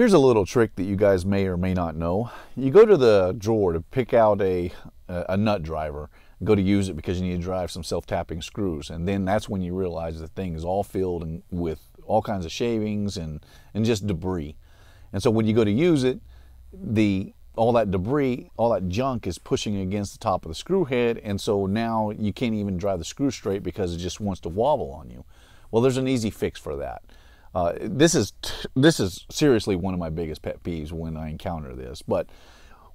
Here's a little trick that you guys may or may not know. You go to the drawer to pick out a, a nut driver, go to use it because you need to drive some self-tapping screws. And then that's when you realize the thing is all filled and with all kinds of shavings and, and just debris. And so when you go to use it, the all that debris, all that junk is pushing against the top of the screw head. And so now you can't even drive the screw straight because it just wants to wobble on you. Well, there's an easy fix for that. Uh, this is this is seriously one of my biggest pet peeves when I encounter this. But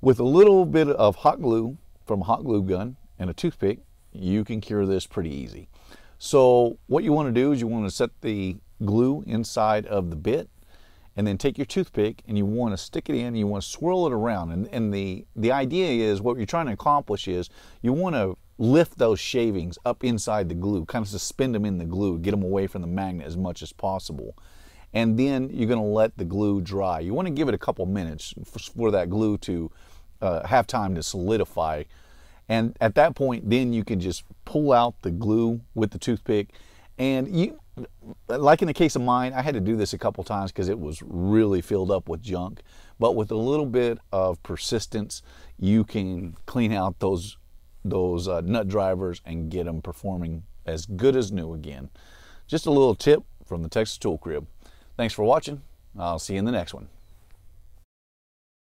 with a little bit of hot glue from a hot glue gun and a toothpick, you can cure this pretty easy. So what you want to do is you want to set the glue inside of the bit and then take your toothpick and you want to stick it in and you want to swirl it around. And, and the, the idea is what you're trying to accomplish is you want to lift those shavings up inside the glue, kind of suspend them in the glue, get them away from the magnet as much as possible. And then you're going to let the glue dry. You want to give it a couple minutes for, that glue to uh, have time to solidify. And at that point, then you can just pull out the glue with the toothpick. And you, like in the case of mine, I had to do this a couple times because it was really filled up with junk. But with a little bit of persistence, you can clean out those those uh, nut drivers and get them performing as good as new again. Just a little tip from the Texas Tool Crib. Thanks for watching. I'll see you in the next one.